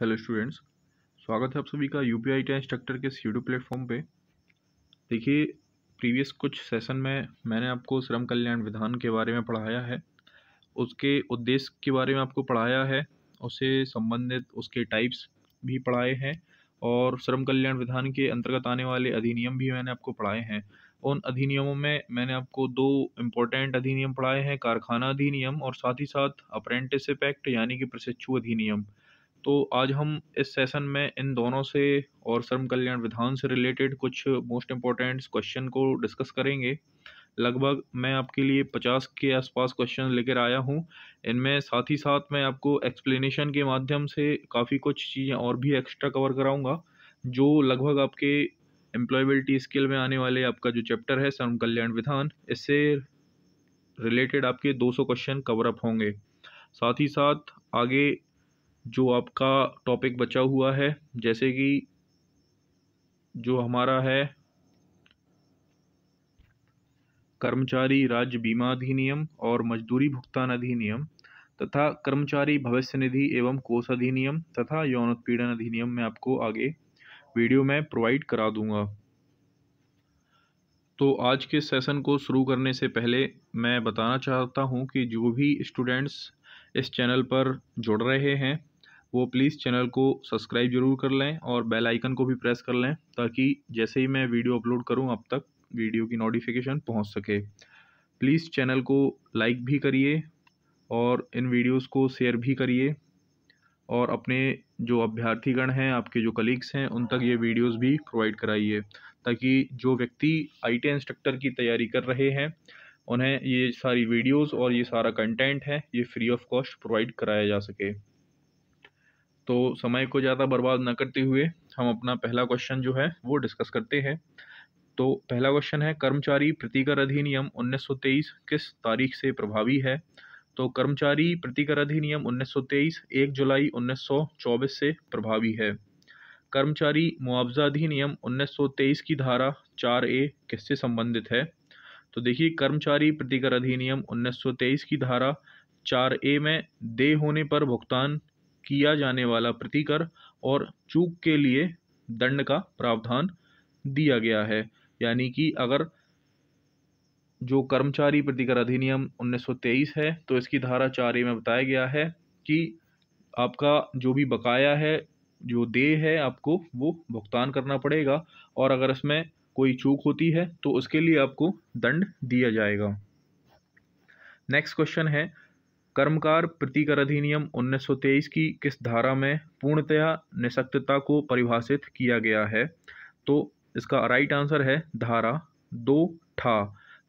hello students स्वागत है आप सभी का यू पी आई इंस्ट्रक्टर के सीडू प्लेटफॉर्म पे देखिए प्रीवियस कुछ सेशन में मैंने आपको श्रम कल्याण विधान के बारे में पढ़ाया है उसके उद्देश्य के बारे में आपको पढ़ाया है उससे संबंधित उसके टाइप्स भी पढ़ाए हैं और श्रम कल्याण विधान के अंतर्गत आने वाले अधिनियम भी मैंने आपको पढ़ाए हैं उन अधिनियमों में मैंने आपको दो इम्पोर्टेंट अधिनियम पढ़ाए हैं कारखाना अधिनियम और साथ ही साथ अप्रेंटिसिप एक्ट यानी कि प्रशिक्षु अधिनियम तो आज हम इस सेशन में इन दोनों से और श्रम कल्याण विधान से रिलेटेड कुछ मोस्ट इम्पॉर्टेंट क्वेश्चन को डिस्कस करेंगे लगभग मैं आपके लिए पचास के आसपास क्वेश्चन लेकर आया हूँ इनमें साथ ही साथ मैं आपको एक्सप्लेनेशन के माध्यम से काफ़ी कुछ चीज़ें और भी एक्स्ट्रा कवर कराऊँगा जो लगभग आपके एम्प्लॉयबिलिटी स्किल में आने वाले आपका जो चैप्टर है श्रम कल्याण विधान इससे रिलेटेड आपके 200 क्वेश्चन कवर अप होंगे साथ ही साथ आगे जो आपका टॉपिक बचा हुआ है जैसे कि जो हमारा है कर्मचारी राज्य बीमा अधिनियम और मजदूरी भुगतान अधिनियम तथा कर्मचारी भविष्य निधि एवं कोष अधिनियम तथा यौन उत्पीड़न अधिनियम में आपको आगे वीडियो में प्रोवाइड करा दूंगा तो आज के सेशन को शुरू करने से पहले मैं बताना चाहता हूं कि जो भी स्टूडेंट्स इस चैनल पर जुड़ रहे हैं वो प्लीज़ चैनल को सब्सक्राइब जरूर कर लें और बेल आइकन को भी प्रेस कर लें ताकि जैसे ही मैं वीडियो अपलोड करूं अब तक वीडियो की नोटिफिकेशन पहुंच सके प्लीज़ चैनल को लाइक भी करिए और इन वीडियोस को शेयर भी करिए और अपने जो अभ्यर्थीगण हैं आपके जो कलीग्स हैं उन तक ये वीडियोज़ भी प्रोवाइड कराइए ताकि जो व्यक्ति आई इंस्ट्रक्टर की तैयारी कर रहे हैं उन्हें ये सारी वीडियोस और ये सारा कंटेंट है ये फ्री ऑफ कॉस्ट प्रोवाइड कराया जा सके तो समय को ज़्यादा बर्बाद न करते हुए हम अपना पहला क्वेश्चन जो है वो डिस्कस करते हैं तो पहला क्वेश्चन है कर्मचारी प्रतिकर अधिनियम 1923 किस तारीख से प्रभावी है तो कर्मचारी प्रतिकर अधिनियम 1923 1 जुलाई 1924 से प्रभावी है कर्मचारी मुआवजा अधिनियम 1923 की धारा 4 ए किससे संबंधित है तो देखिए कर्मचारी प्रतिकर अधिनियम 1923 की धारा 4 ए में दे होने पर भुगतान किया जाने वाला प्रतिकर और चूक के लिए दंड का प्रावधान दिया गया है यानी कि अगर जो कर्मचारी प्रतिकर अधिनियम 1923 है तो इसकी धारा चार में बताया गया है कि आपका जो भी बकाया है जो दे है आपको वो भुगतान करना पड़ेगा और अगर इसमें कोई चूक होती है तो उसके लिए आपको दंड दिया जाएगा नेक्स्ट क्वेश्चन है कर्मकार प्रतिकर अधिनियम 1923 की किस धारा में पूर्णतया निशक्तता को परिभाषित किया गया है तो इसका राइट आंसर है धारा दो ठा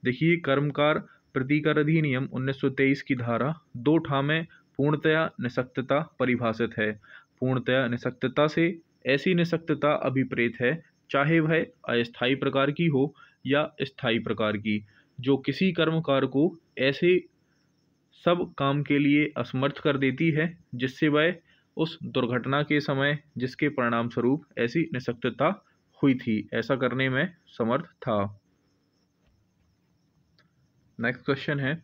देखिए कर्मकार प्रतिकर अधिनियम 1923 की धारा दो ठा में पूर्णतया निशक्तता परिभाषित है पूर्णतया निशक्तता से ऐसी निशक्तता अभिप्रेत है चाहे वह अस्थायी प्रकार की हो या स्थायी प्रकार की जो किसी कर्मकार को ऐसे सब काम के लिए असमर्थ कर देती है जिससे वह उस दुर्घटना के समय जिसके परिणाम स्वरूप ऐसी निशक्तता हुई थी ऐसा करने में समर्थ था नेक्स्ट क्वेश्चन है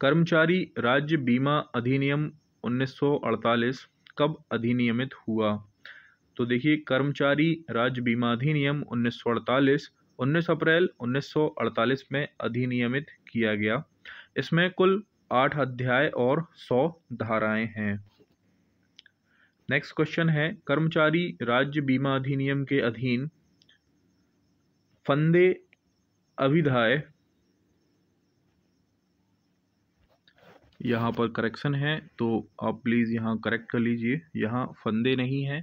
कर्मचारी राज्य बीमा अधिनियम 1948 कब अधिनियमित हुआ तो देखिए कर्मचारी राज्य बीमा अधिनियम 1948 19 अप्रैल 1948 में अधिनियमित किया गया इसमें कुल आठ अध्याय और सौ धाराएं हैं नेक्स्ट क्वेश्चन है कर्मचारी राज्य बीमा अधिनियम के अधीन फंदे अभिधाय यहाँ पर करेक्शन है तो आप प्लीज़ यहाँ करेक्ट कर लीजिए यहाँ फंदे नहीं है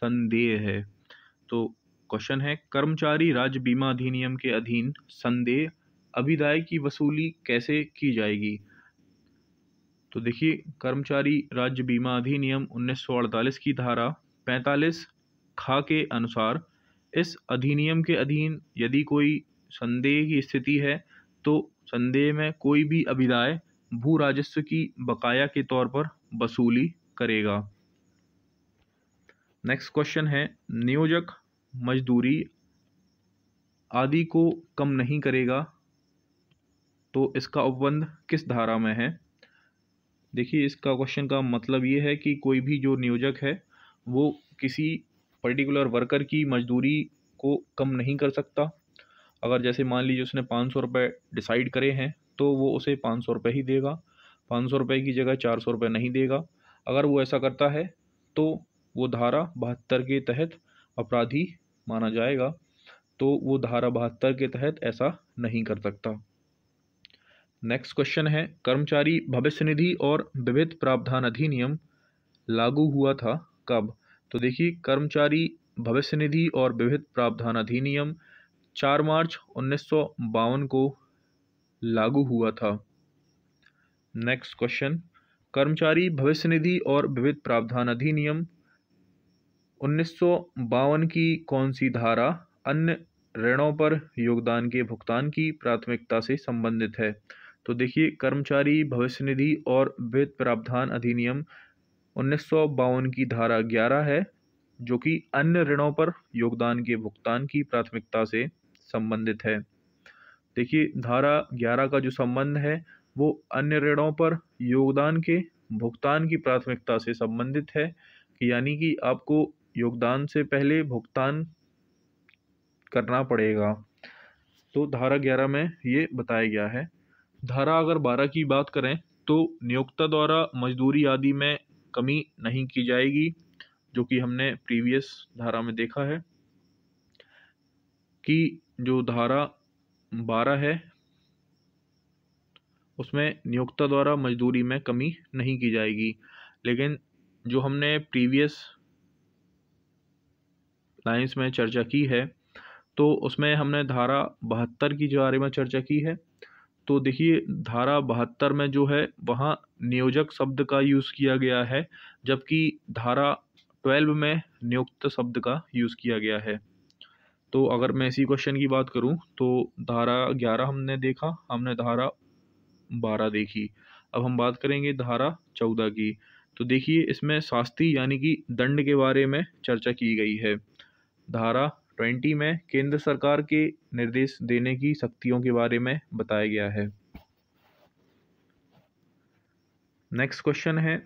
संदेह है तो क्वेश्चन है कर्मचारी राज्य बीमा अधिनियम के अधीन संदेह अभिदाय की वसूली कैसे की जाएगी तो देखिए कर्मचारी राज्य बीमा अधिनियम 1948 की धारा 45 खा के अनुसार इस अधिनियम के अधीन यदि कोई संदेह की स्थिति है तो संदेह में कोई भी अभिदाय भू राजस्व की बकाया के तौर पर वसूली करेगा नेक्स्ट क्वेश्चन है नियोजक मजदूरी आदि को कम नहीं करेगा तो इसका उपबंध किस धारा में है देखिए इसका क्वेश्चन का मतलब ये है कि कोई भी जो नियोजक है वो किसी पर्टिकुलर वर्कर की मजदूरी को कम नहीं कर सकता अगर जैसे मान लीजिए उसने पाँच सौ रुपये डिसाइड करे हैं तो वो उसे पाँच सौ रुपये ही देगा पाँच सौ रुपये की जगह चार सौ रुपये नहीं देगा अगर वो ऐसा करता है तो वो धारा बहत्तर के तहत अपराधी माना जाएगा तो वो धारा बहत्तर के तहत ऐसा नहीं कर सकता नेक्स्ट क्वेश्चन है कर्मचारी भविष्य निधि और विविध प्रावधान अधिनियम लागू हुआ था कब तो देखिए कर्मचारी भविष्य निधि और विविध प्रावधान अधिनियम चार मार्च उन्नीस को लागू हुआ था नेक्स्ट क्वेश्चन कर्मचारी भविष्य निधि और विविध प्रावधान अधिनियम उन्नीस की कौन सी धारा अन्य ऋणों पर योगदान के भुगतान की प्राथमिकता से संबंधित है तो देखिए कर्मचारी भविष्य निधि और वित्त प्रावधान अधिनियम उन्नीस की धारा 11 है जो कि अन्य ऋणों पर योगदान के भुगतान की प्राथमिकता से संबंधित है देखिए धारा 11 का जो संबंध है वो अन्य ऋणों पर योगदान के भुगतान की प्राथमिकता से संबंधित है यानी कि आपको योगदान से पहले भुगतान करना पड़ेगा तो धारा ग्यारह में ये बताया गया है धारा अगर बारह की बात करें तो नियोक्ता द्वारा मजदूरी आदि में कमी नहीं की जाएगी जो कि हमने प्रीवियस धारा में देखा है कि जो धारा बारह है उसमें नियोक्ता द्वारा मजदूरी में कमी नहीं की जाएगी लेकिन जो हमने प्रीवियस लाइन्स में चर्चा की है तो उसमें हमने धारा बहत्तर की बारे में चर्चा की है तो देखिए धारा बहत्तर में जो है वहाँ नियोजक शब्द का यूज़ किया गया है जबकि धारा ट्वेल्व में नियुक्त शब्द का यूज़ किया गया है तो अगर मैं इसी क्वेश्चन की बात करूँ तो धारा ग्यारह हमने देखा हमने धारा बारह देखी अब हम बात करेंगे धारा चौदह की तो देखिए इसमें शास्त्री यानी कि दंड के बारे में चर्चा की गई है धारा ट्वेंटी में केंद्र सरकार के निर्देश देने की शक्तियों के बारे में बताया गया है नेक्स्ट क्वेश्चन है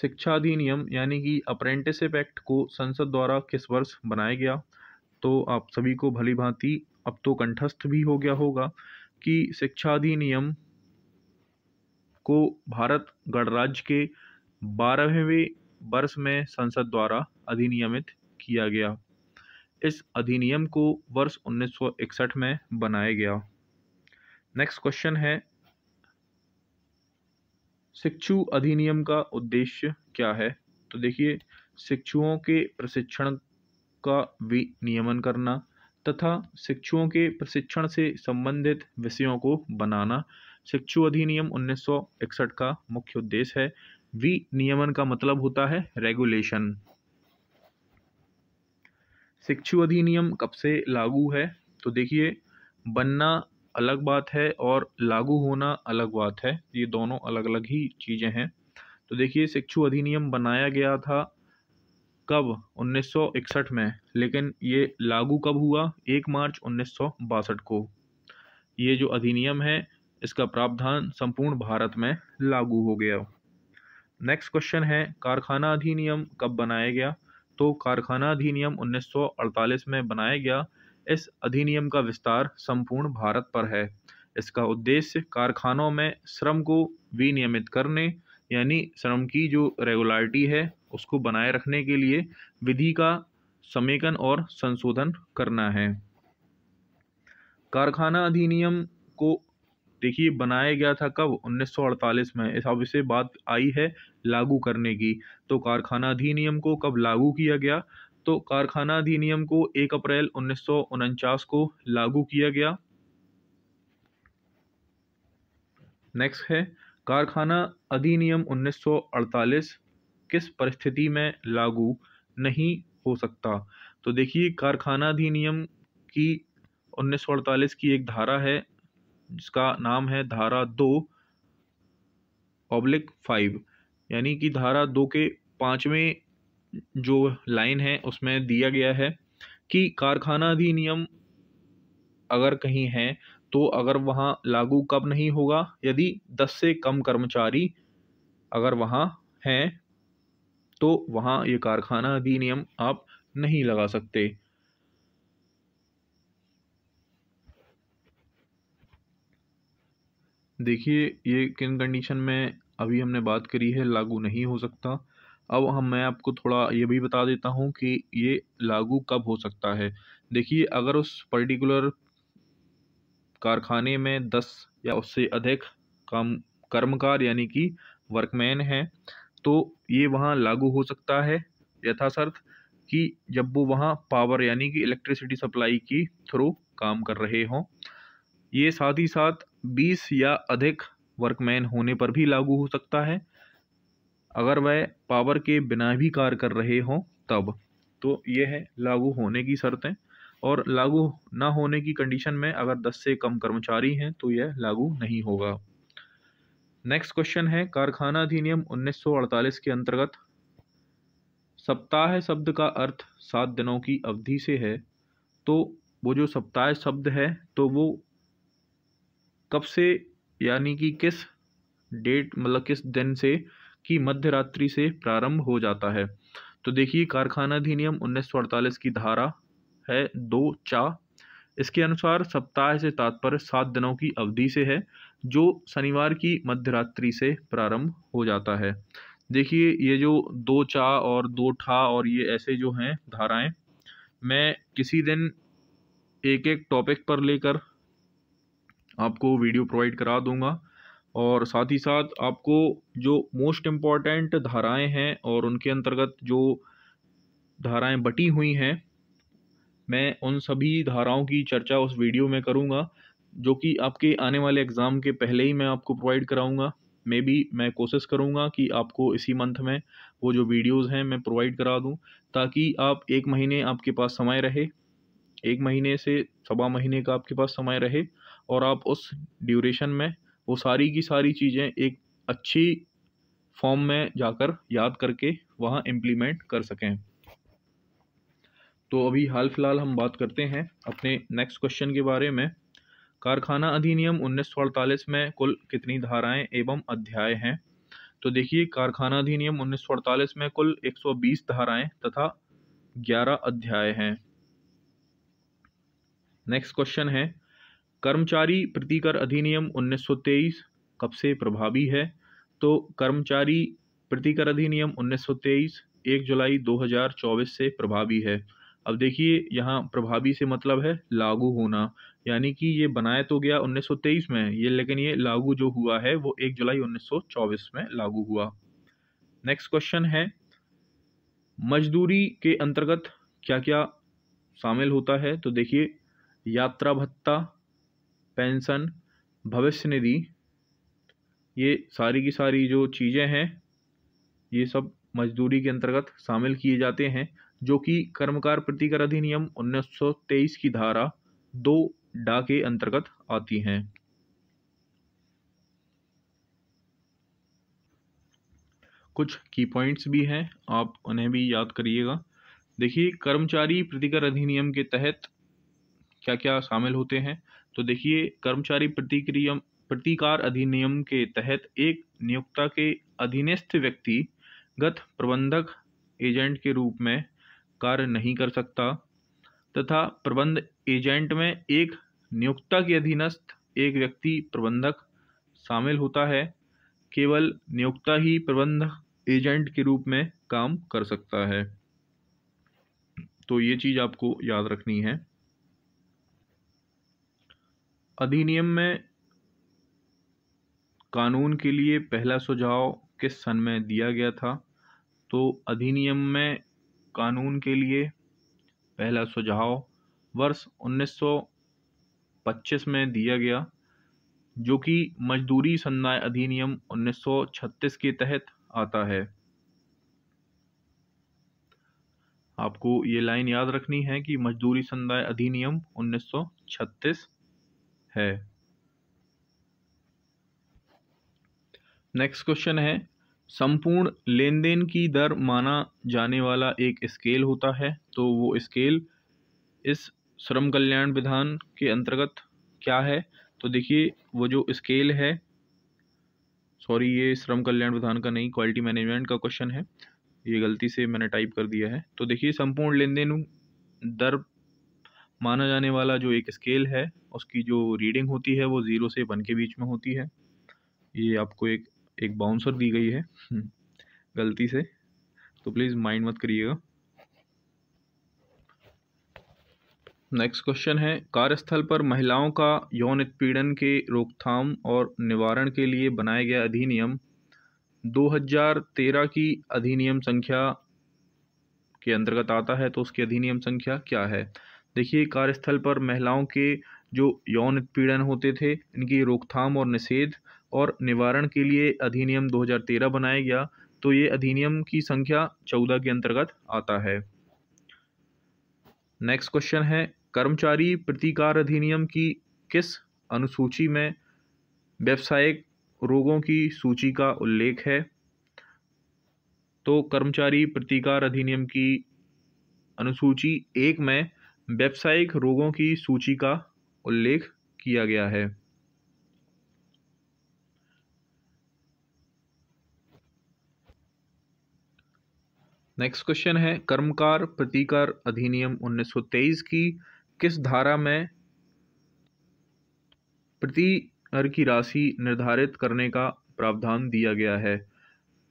शिक्षा अधिनियम यानी कि अप्रेंटिसिप एक्ट को संसद द्वारा किस वर्ष बनाया गया तो आप सभी को भली भांति अब तो कंठस्थ भी हो गया होगा कि शिक्षा अधिनियम को भारत गणराज्य के बारहवें वर्ष में संसद द्वारा अधिनियमित किया गया इस अधिनियम को वर्ष 1961 में बनाया गया नेक्स्ट क्वेश्चन है शिक्षु अधिनियम का उद्देश्य क्या है तो देखिए शिक्षुओं के प्रशिक्षण का विनियमन करना तथा शिक्षुओं के प्रशिक्षण से संबंधित विषयों को बनाना शिक्षु अधिनियम 1961 का मुख्य उद्देश्य है विनियमन का मतलब होता है रेगुलेशन शिक्षु अधिनियम कब से लागू है तो देखिए बनना अलग बात है और लागू होना अलग बात है ये दोनों अलग अलग ही चीज़ें हैं तो देखिए शिक्षु अधिनियम बनाया गया था कब 1961 में लेकिन ये लागू कब हुआ एक मार्च उन्नीस को ये जो अधिनियम है इसका प्रावधान संपूर्ण भारत में लागू हो गया नेक्स्ट क्वेश्चन है कारखाना अधिनियम कब बनाया गया तो कारखाना अधिनियम 1948 में बनाया गया इस अधिनियम का विस्तार संपूर्ण भारत पर है इसका उद्देश्य कारखानों में श्रम को विनियमित करने यानी श्रम की जो रेगुलरिटी है उसको बनाए रखने के लिए विधि का समेकन और संशोधन करना है कारखाना अधिनियम को देखिए बनाया गया था कब 1948 में इस अब इसे बात आई है लागू करने की तो कारखाना अधिनियम को कब लागू किया गया तो कारखाना अधिनियम को 1 अप्रैल उन्नीस को लागू किया गया नेक्स्ट है कारखाना अधिनियम 1948 किस परिस्थिति में लागू नहीं हो सकता तो देखिए कारखाना अधिनियम की 1948 की एक धारा है जिसका नाम है धारा दो ऑब्लिक फाइव यानी कि धारा दो के पाँचवें जो लाइन है उसमें दिया गया है कि कारखाना अधिनियम अगर कहीं है तो अगर वहाँ लागू कब नहीं होगा यदि दस से कम कर्मचारी अगर वहाँ हैं तो वहाँ ये कारखाना अधिनियम आप नहीं लगा सकते देखिए ये किन कंडीशन में अभी हमने बात करी है लागू नहीं हो सकता अब हम मैं आपको थोड़ा ये भी बता देता हूँ कि ये लागू कब हो सकता है देखिए अगर उस पर्टिकुलर कारखाने में दस या उससे अधिक काम कर्मकार यानी कि वर्कमैन हैं तो ये वहाँ लागू हो सकता है यथाशर्त कि जब वो वहाँ पावर यानी कि इलेक्ट्रिसिटी सप्लाई की थ्रू काम कर रहे हों ये साथ ही साथ बीस या अधिक वर्कमैन होने पर भी लागू हो सकता है अगर वह पावर के बिना भी कार्य कर रहे हों तब तो ये है लागू होने की शर्तें और लागू ना होने की कंडीशन में अगर दस से कम कर्मचारी हैं तो यह लागू नहीं होगा नेक्स्ट क्वेश्चन है कारखाना अधिनियम 1948 के अंतर्गत सप्ताह शब्द का अर्थ सात दिनों की अवधि से है तो वो जो सप्ताह शब्द है तो वो कब से यानी कि किस डेट मतलब किस दिन से कि मध्य रात्रि से प्रारंभ हो जाता है तो देखिए कारखाना अधिनियम अड़तालीस की धारा है दो चा इसके अनुसार सप्ताह से तात्पर्य सात दिनों की अवधि से है जो शनिवार की मध्य रात्रि से प्रारंभ हो जाता है देखिए ये जो दो चा और दो ठा और ये ऐसे जो हैं धाराएं मैं किसी दिन एक एक टॉपिक पर लेकर आपको वीडियो प्रोवाइड करा दूँगा और साथ ही साथ आपको जो मोस्ट इम्पॉर्टेंट धाराएं हैं और उनके अंतर्गत जो धाराएं बटी हुई हैं मैं उन सभी धाराओं की चर्चा उस वीडियो में करूंगा जो कि आपके आने वाले एग्ज़ाम के पहले ही मैं आपको प्रोवाइड कराऊंगा मे बी मैं कोशिश करूंगा कि आपको इसी मंथ में वो जो वीडियोज़ हैं मैं प्रोवाइड करा दूँ ताकि आप एक महीने आपके पास समय रहे एक महीने से सवा महीने का आपके पास समय रहे और आप उस ड्यूरेशन में वो सारी की सारी चीज़ें एक अच्छी फॉर्म में जाकर याद करके वहाँ इम्प्लीमेंट कर सकें तो अभी हाल फिलहाल हम बात करते हैं अपने नेक्स्ट क्वेश्चन के बारे में कारखाना अधिनियम उन्नीस में कुल कितनी धाराएं एवं अध्याय हैं तो देखिए कारखाना अधिनियम उन्नीस में कुल 120 धाराएं तथा 11 अध्याय हैं नेक्स्ट क्वेश्चन है कर्मचारी प्रतिकर अधिनियम 1923 कब से प्रभावी है तो कर्मचारी प्रतिकर अधिनियम 1923 एक जुलाई 2024 से प्रभावी है अब देखिए यहाँ प्रभावी से मतलब है लागू होना यानी कि ये बनाया तो गया 1923 में ये लेकिन ये लागू जो हुआ है वो 1 जुलाई 1924 में लागू हुआ नेक्स्ट क्वेश्चन है मजदूरी के अंतर्गत क्या क्या शामिल होता है तो देखिए यात्रा भत्ता पेंशन भविष्य निधि ये सारी की सारी जो चीज़ें हैं ये सब मजदूरी के अंतर्गत शामिल किए जाते हैं जो कि कर्मकार प्रतिकर अधिनियम 1923 की धारा दो डा के अंतर्गत आती हैं कुछ की पॉइंट्स भी हैं आप उन्हें भी याद करिएगा देखिए कर्मचारी प्रतिकर अधिनियम के तहत क्या क्या शामिल होते हैं तो देखिए कर्मचारी प्रतिक्रिया प्रतिकार अधिनियम के तहत एक नियोक्ता के अधीनस्थ व्यक्ति गत प्रबंधक एजेंट के रूप में कार्य नहीं कर सकता तथा प्रबंध एजेंट में एक नियोक्ता के अधीनस्थ एक व्यक्ति प्रबंधक शामिल होता है केवल नियोक्ता ही प्रबंध एजेंट के रूप में काम कर सकता है तो ये चीज़ आपको याद रखनी है अधिनियम में कानून के लिए पहला सुझाव किस सन में दिया गया था तो अधिनियम में कानून के लिए पहला सुझाव वर्ष 1925 में दिया गया जो कि मजदूरी संदाय अधिनियम 1936 के तहत आता है आपको ये लाइन याद रखनी है कि मजदूरी संदाय अधिनियम 1936 है नेक्स्ट क्वेश्चन है संपूर्ण लेन देन की दर माना जाने वाला एक स्केल होता है तो वो स्केल इस श्रम कल्याण विधान के अंतर्गत क्या है तो देखिए वो जो स्केल है सॉरी ये श्रम कल्याण विधान का नहीं क्वालिटी मैनेजमेंट का क्वेश्चन है ये गलती से मैंने टाइप कर दिया है तो देखिए संपूर्ण लेन देन दर माना जाने वाला जो एक स्केल है उसकी जो रीडिंग होती है वो ज़ीरो से वन के बीच में होती है ये आपको एक एक बाउंसर दी गई है हम्म, गलती से तो प्लीज़ माइंड मत करिएगा नेक्स्ट क्वेश्चन है कार्यस्थल पर महिलाओं का यौन उत्पीड़न के रोकथाम और निवारण के लिए बनाया गया अधिनियम 2013 की अधिनियम संख्या के अंतर्गत आता है तो उसकी अधिनियम संख्या क्या है देखिए कार्यस्थल पर महिलाओं के जो यौन उत्पीड़न होते थे इनकी रोकथाम और निषेध और निवारण के लिए अधिनियम 2013 बनाया गया तो ये अधिनियम की संख्या 14 के अंतर्गत आता है नेक्स्ट क्वेश्चन है कर्मचारी प्रतिकार अधिनियम की किस अनुसूची में व्यावसायिक रोगों की सूची का उल्लेख है तो कर्मचारी प्रतिकार अधिनियम की अनुसूची एक में व्यावसायिक रोगों की सूची का उल्लेख किया गया है नेक्स्ट क्वेश्चन है कर्मकार प्रतिकार अधिनियम 1923 की किस धारा में प्रतिकर की राशि निर्धारित करने का प्रावधान दिया गया है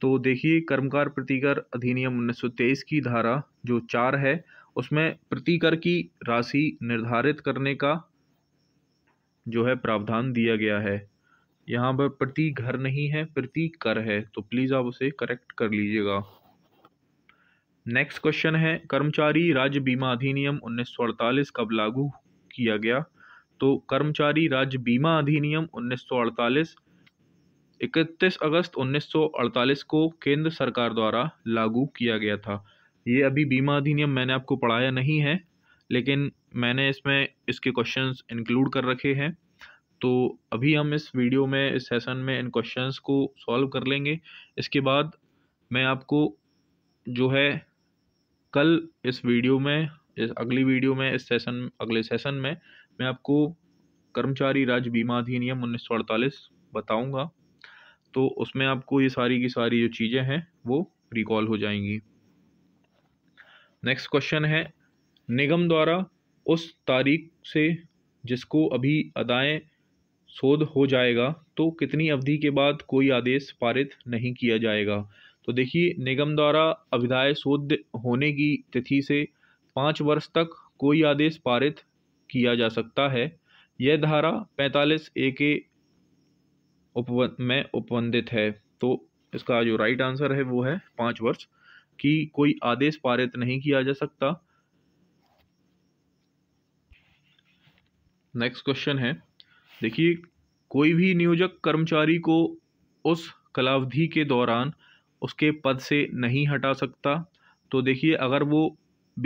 तो देखिए कर्मकार प्रतिकर अधिनियम 1923 की धारा जो चार है उसमें प्रतिकर की राशि निर्धारित करने का जो है प्रावधान दिया गया है यहाँ पर प्रति घर नहीं है प्रति कर है तो प्लीज़ आप उसे करेक्ट कर लीजिएगा नेक्स्ट क्वेश्चन है कर्मचारी राज्य बीमा अधिनियम 1948 कब लागू किया गया तो कर्मचारी राज्य बीमा अधिनियम 1948 31 अगस्त 1948 को केंद्र सरकार द्वारा लागू किया गया था ये अभी बीमा अधिनियम मैंने आपको पढ़ाया नहीं है लेकिन मैंने इसमें इसके क्वेश्चंस इंक्लूड कर रखे हैं तो अभी हम इस वीडियो में इस सेशन में इन क्वेश्चंस को सॉल्व कर लेंगे इसके बाद मैं आपको जो है कल इस वीडियो में इस अगली वीडियो में इस सेशन अगले सेशन में मैं आपको कर्मचारी राज्य बीमा अधिनियम उन्नीस बताऊँगा तो उसमें आपको ये सारी की सारी जो चीज़ें हैं वो रिकॉल हो जाएंगी नेक्स्ट क्वेश्चन है निगम द्वारा उस तारीख से जिसको अभी अदाएँ शोध हो जाएगा तो कितनी अवधि के बाद कोई आदेश पारित नहीं किया जाएगा तो देखिए निगम द्वारा अविधाय शोध होने की तिथि से पाँच वर्ष तक कोई आदेश पारित किया जा सकता है यह धारा पैंतालीस ए के उपवन में उपबंधित है तो इसका जो राइट आंसर है वो है पाँच वर्ष कि कोई आदेश पारित नहीं किया जा सकता नेक्स्ट क्वेश्चन है देखिए कोई भी नियोजक कर्मचारी को उस कलावधि के दौरान उसके पद से नहीं हटा सकता तो देखिए अगर वो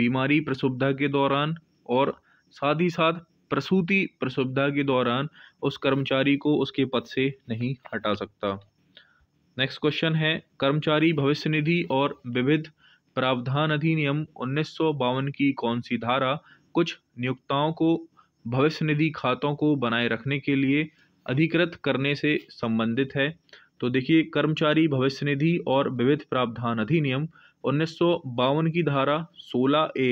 बीमारी प्रसुविधा के दौरान और साथ ही साथ प्रसूति प्रसुब्धा के दौरान उस कर्मचारी को उसके पद से नहीं हटा सकता नेक्स्ट क्वेश्चन है कर्मचारी भविष्य निधि और विविध प्रावधान अधिनियम उन्नीस की कौन सी धारा कुछ नियोक्ताओं को भविष्य निधि खातों को बनाए रखने के लिए अधिकृत करने से संबंधित है तो देखिए कर्मचारी भविष्य निधि और विविध प्रावधान अधिनियम उन्नीस की धारा 16 ए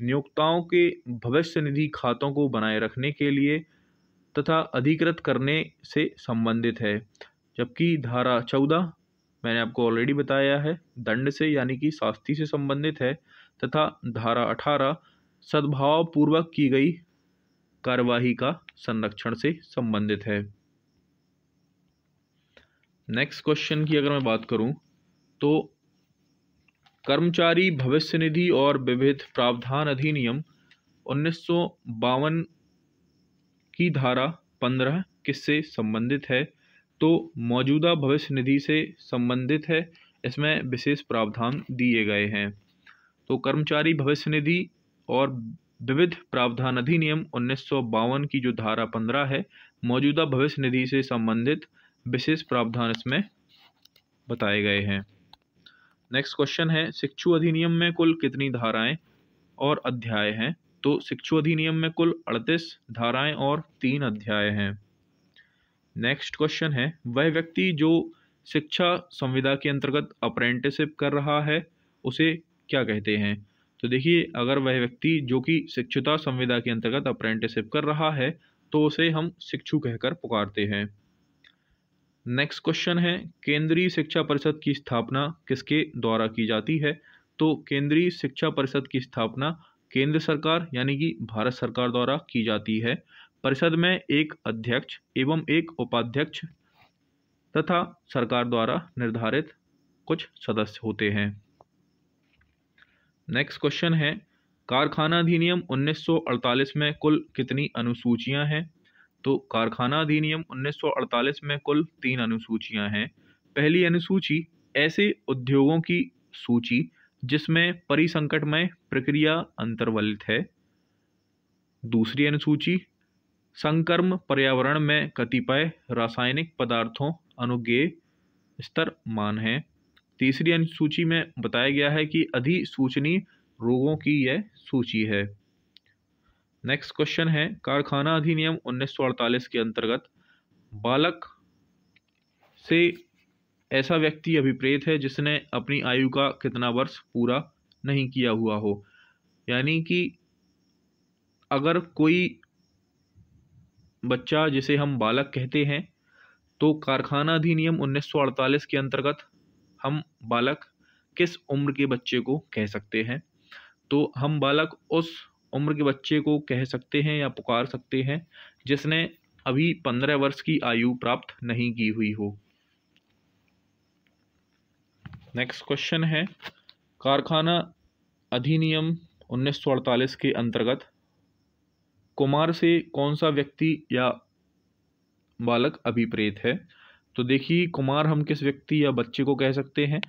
नियोक्ताओं के भविष्य निधि खातों को बनाए रखने के लिए तथा अधिकृत करने से संबंधित है जबकि धारा चौदह मैंने आपको ऑलरेडी बताया है दंड से यानी कि शास्ती से संबंधित है तथा धारा अठारह सद्भावपूर्वक की गई कार्यवाही का संरक्षण से संबंधित है नेक्स्ट क्वेश्चन की अगर मैं बात करूं तो कर्मचारी भविष्य निधि और विविध प्रावधान अधिनियम उन्नीस की धारा पंद्रह किससे संबंधित है तो मौजूदा भविष्य निधि से संबंधित है इसमें विशेष प्रावधान दिए गए हैं तो कर्मचारी भविष्य निधि और विविध प्रावधान अधिनियम उन्नीस की जो धारा पंद्रह है मौजूदा भविष्य निधि से संबंधित विशेष प्रावधान इसमें बताए गए हैं नेक्स्ट क्वेश्चन है शिक्षु अधिनियम में कुल कितनी धाराएं और अध्याय हैं तो शिक्षु अधिनियम में कुल अड़तीस धाराएं और तीन अध्याय हैं नेक्स्ट क्वेश्चन है वह व्यक्ति जो शिक्षा संविदा के अंतर्गत अप्रेंटिसिप कर रहा है उसे क्या कहते हैं तो देखिए अगर वह व्यक्ति जो कि शिक्षुता संविदा के अंतर्गत अप्रेंटिसिप कर रहा है तो उसे हम शिक्षु कहकर पुकारते हैं नेक्स्ट क्वेश्चन है केंद्रीय शिक्षा परिषद की स्थापना किसके द्वारा की जाती है तो केंद्रीय शिक्षा परिषद की स्थापना केंद्र सरकार यानी कि भारत सरकार द्वारा की जाती है परिषद में एक अध्यक्ष एवं एक उपाध्यक्ष तथा सरकार द्वारा निर्धारित कुछ सदस्य होते हैं नेक्स्ट क्वेश्चन है कारखाना अधिनियम 1948 में कुल कितनी अनुसूचियां हैं तो कारखाना अधिनियम 1948 में कुल तीन अनुसूचियां हैं पहली अनुसूची ऐसे उद्योगों की सूची जिसमें परिसंकटमय प्रक्रिया अंतर्वलित है दूसरी अनुसूची संकर्म पर्यावरण में कतिपय रासायनिक पदार्थों अनुज्ञेय स्तर मान है तीसरी अनुसूची में बताया गया है कि अधिसूचनी रोगों की यह सूची है नेक्स्ट क्वेश्चन है कारखाना अधिनियम 1948 के अंतर्गत बालक से ऐसा व्यक्ति अभिप्रेत है जिसने अपनी आयु का कितना वर्ष पूरा नहीं किया हुआ हो यानी कि अगर कोई बच्चा जिसे हम बालक कहते हैं तो कारखाना अधिनियम 1948 के अंतर्गत हम बालक किस उम्र के बच्चे को कह सकते हैं तो हम बालक उस उम्र के बच्चे को कह सकते हैं या पुकार सकते हैं जिसने अभी पंद्रह वर्ष की आयु प्राप्त नहीं की हुई हो नेक्स्ट क्वेश्चन है कारखाना अधिनियम 1948 के अंतर्गत कुमार से कौन सा व्यक्ति या बालक अभिप्रेत है तो देखिए कुमार हम किस व्यक्ति या बच्चे को कह सकते हैं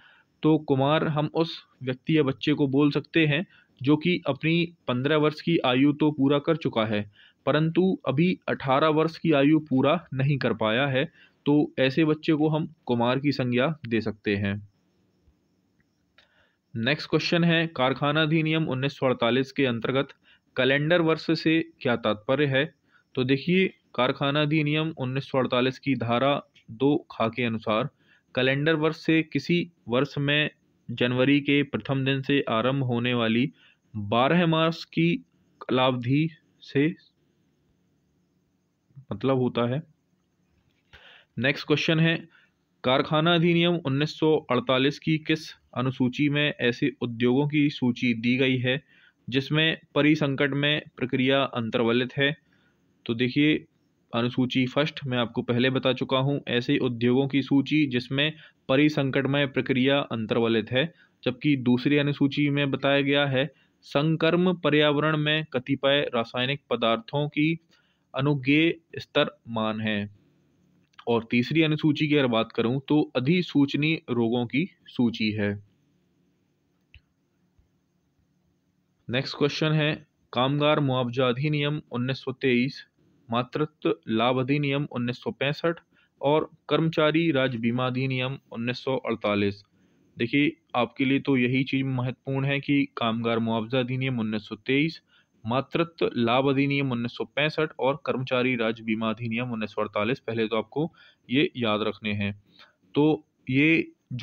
तो कुमार हम उस व्यक्ति या बच्चे को बोल सकते हैं जो कि अपनी पंद्रह वर्ष की आयु तो पूरा कर चुका है परंतु अभी अठारह वर्ष की आयु पूरा नहीं कर पाया है तो ऐसे बच्चे को हम कुमार की संज्ञा दे सकते हैं नेक्स्ट क्वेश्चन है कारखाना अधिनियम उन्नीस के अंतर्गत कैलेंडर वर्ष से क्या तात्पर्य है तो देखिए कारखाना अधिनियम 1948 की धारा दो खा के अनुसार कैलेंडर वर्ष से किसी वर्ष में जनवरी के प्रथम दिन से आरंभ होने वाली 12 मार्च की कालावधि से मतलब होता है नेक्स्ट क्वेश्चन है कारखाना अधिनियम 1948 की किस अनुसूची में ऐसे उद्योगों की सूची दी गई है जिसमें परिसंकट में प्रक्रिया अंतर्वलित है तो देखिए अनुसूची फर्स्ट मैं आपको पहले बता चुका हूँ ऐसे उद्योगों की सूची जिसमें परिसंकटमय प्रक्रिया अंतर्वलित है जबकि दूसरी अनुसूची में बताया गया है संकर्म पर्यावरण में कतिपय रासायनिक पदार्थों की अनुज्ञेय स्तर मान है और तीसरी अनुसूची की अगर बात करूं तो अधिसूचनी रोगों की सूची है नेक्स्ट क्वेश्चन है कामगार मुआवजा अधिनियम 1923 मातृत्व लाभ अधिनियम 1965 और कर्मचारी राज्य बीमा अधिनियम 1948 देखिए आपके लिए तो यही चीज़ महत्वपूर्ण है कि कामगार मुआवजा अधिनियम 1923 मातृत्व लाभ अधिनियम 1965 और कर्मचारी राज्य बीमा अधिनियम 1948 पहले तो आपको ये याद रखने हैं तो ये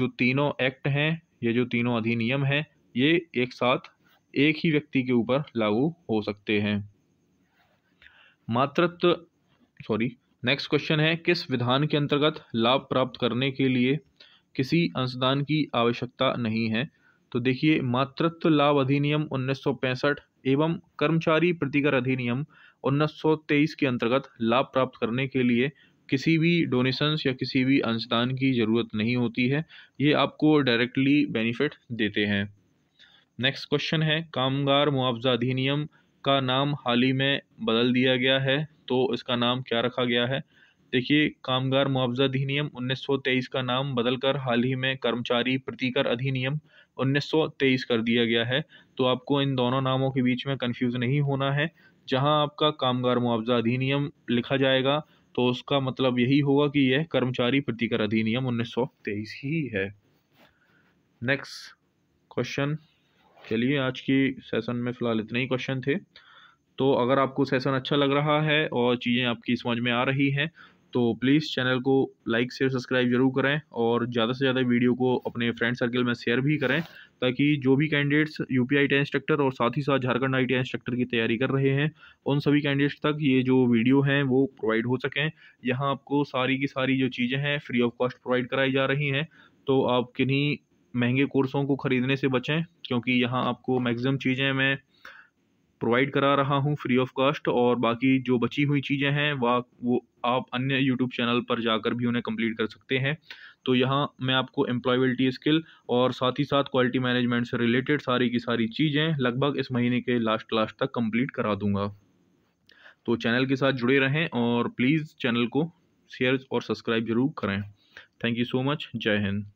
जो तीनों एक्ट हैं ये जो तीनों अधिनियम हैं ये एक साथ एक ही व्यक्ति के ऊपर लागू हो सकते हैं मातृत्व सॉरी नेक्स्ट क्वेश्चन है किस विधान के अंतर्गत लाभ प्राप्त करने के लिए किसी अंशदान की आवश्यकता नहीं है तो देखिए मातृत्व लाभ अधिनियम 1965 एवं कर्मचारी प्रतिकर अधिनियम 1923 के अंतर्गत लाभ प्राप्त करने के लिए किसी भी डोनेशंस या किसी भी अंशदान की ज़रूरत नहीं होती है ये आपको डायरेक्टली बेनिफिट देते हैं नेक्स्ट क्वेश्चन है कामगार मुआवजा अधिनियम का नाम हाल ही में बदल दिया गया है तो इसका नाम क्या रखा गया है देखिए कामगार मुआवजा अधिनियम 1923 का नाम बदलकर हाल ही में कर्मचारी प्रतिकर अधिनियम 1923 कर दिया गया है तो आपको इन दोनों नामों के बीच में कंफ्यूज नहीं होना है जहां आपका कामगार मुआवजा अधिनियम लिखा जाएगा तो उसका मतलब यही होगा कि यह कर्मचारी प्रतिकर अधिनियम उन्नीस ही है नेक्स्ट क्वेश्चन चलिए आज की सेशन में फ़िलहाल इतने ही क्वेश्चन थे तो अगर आपको सेशन अच्छा लग रहा है और चीज़ें आपकी समझ में आ रही हैं तो प्लीज़ चैनल को लाइक शेयर सब्सक्राइब जरूर करें और ज़्यादा से ज़्यादा वीडियो को अपने फ्रेंड सर्कल में शेयर भी करें ताकि जो भी candidates U P I instructor और साथ ही साथ झारखंड आई टी इंस्ट्रक्टर की तैयारी कर रहे हैं उन सभी कैंडिडेट्स तक ये जो वीडियो हैं वो प्रोवाइड हो सकें यहाँ आपको सारी की सारी जो चीज़ें हैं फ्री ऑफ कॉस्ट प्रोवाइड कराई जा रही हैं तो आप किन्हीं महंगे कोर्सों को ख़रीदने से बचें क्योंकि यहाँ आपको मैक्सिमम चीज़ें मैं प्रोवाइड करा रहा हूँ फ्री ऑफ कॉस्ट और बाकी जो बची हुई चीज़ें हैं वह वो आप अन्य यूट्यूब चैनल पर जाकर भी उन्हें कंप्लीट कर सकते हैं तो यहाँ मैं आपको एम्प्लॉयबिलिटी स्किल और साथ ही साथ क्वालिटी मैनेजमेंट से रिलेटेड सारी की सारी चीज़ें लगभग इस महीने के लास्ट लास्ट तक कम्प्लीट करा दूंगा तो चैनल के साथ जुड़े रहें और प्लीज़ चैनल को शेयर और सब्सक्राइब जरूर करें थैंक यू सो मच जय हिंद